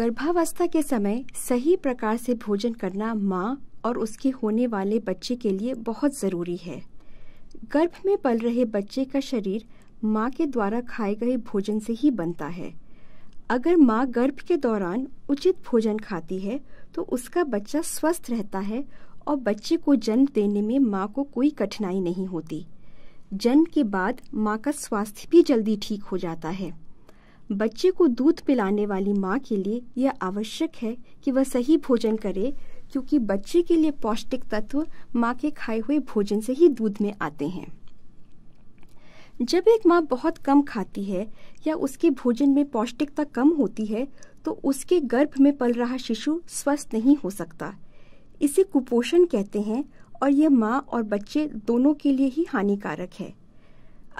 गर्भावस्था के समय सही प्रकार से भोजन करना माँ और उसके होने वाले बच्चे के लिए बहुत ज़रूरी है गर्भ में पल रहे बच्चे का शरीर माँ के द्वारा खाए गए भोजन से ही बनता है अगर माँ गर्भ के दौरान उचित भोजन खाती है तो उसका बच्चा स्वस्थ रहता है और बच्चे को जन्म देने में माँ को कोई कठिनाई नहीं होती जन्म के बाद माँ का स्वास्थ्य भी जल्दी ठीक हो जाता है बच्चे को दूध पिलाने वाली माँ के लिए यह आवश्यक है कि वह सही भोजन करे क्योंकि बच्चे के लिए पौष्टिक तत्व माँ के खाए हुए भोजन से ही दूध में आते हैं जब एक माँ बहुत कम खाती है या उसके भोजन में पौष्टिकता कम होती है तो उसके गर्भ में पल रहा शिशु स्वस्थ नहीं हो सकता इसे कुपोषण कहते हैं और यह माँ और बच्चे दोनों के लिए ही हानिकारक है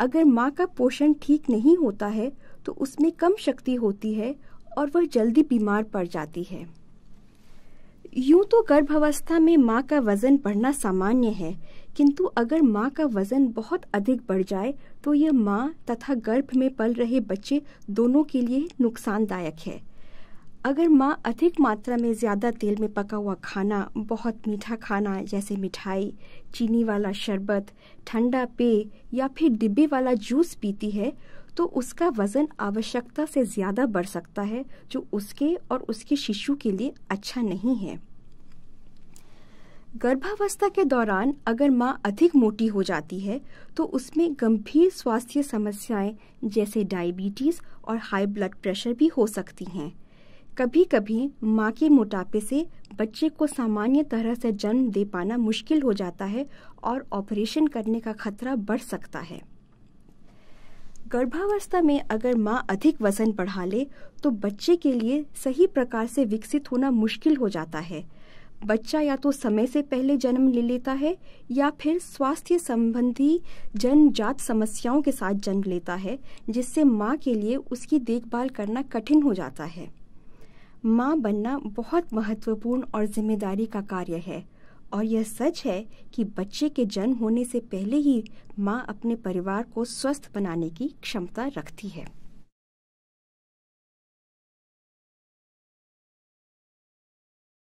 अगर माँ का पोषण ठीक नहीं होता है तो उसमें कम शक्ति होती है और वह जल्दी बीमार पड़ जाती है यूं तो गर्भावस्था में माँ का वजन बढ़ना सामान्य है किंतु अगर माँ का वजन बहुत अधिक बढ़ जाए तो यह माँ तथा गर्भ में पल रहे बच्चे दोनों के लिए नुकसानदायक है अगर माँ अधिक मात्रा में ज़्यादा तेल में पका हुआ खाना बहुत मीठा खाना जैसे मिठाई चीनी वाला शरबत ठंडा पेय या फिर डिब्बे वाला जूस पीती है तो उसका वजन आवश्यकता से ज़्यादा बढ़ सकता है जो उसके और उसके शिशु के लिए अच्छा नहीं है गर्भावस्था के दौरान अगर माँ अधिक मोटी हो जाती है तो उसमें गंभीर स्वास्थ्य समस्याएं जैसे डायबिटीज़ और हाई ब्लड प्रेशर भी हो सकती हैं कभी कभी माँ के मोटापे से बच्चे को सामान्य तरह से जन्म दे पाना मुश्किल हो जाता है और ऑपरेशन करने का खतरा बढ़ सकता है गर्भावस्था में अगर माँ अधिक वजन बढ़ा ले तो बच्चे के लिए सही प्रकार से विकसित होना मुश्किल हो जाता है बच्चा या तो समय से पहले जन्म ले लेता है या फिर स्वास्थ्य संबंधी जनजात समस्याओं के साथ जन्म लेता है जिससे माँ के लिए उसकी देखभाल करना कठिन हो जाता है माँ बनना बहुत महत्वपूर्ण और जिम्मेदारी का कार्य है और यह सच है कि बच्चे के जन्म होने से पहले ही माँ अपने परिवार को स्वस्थ बनाने की क्षमता रखती है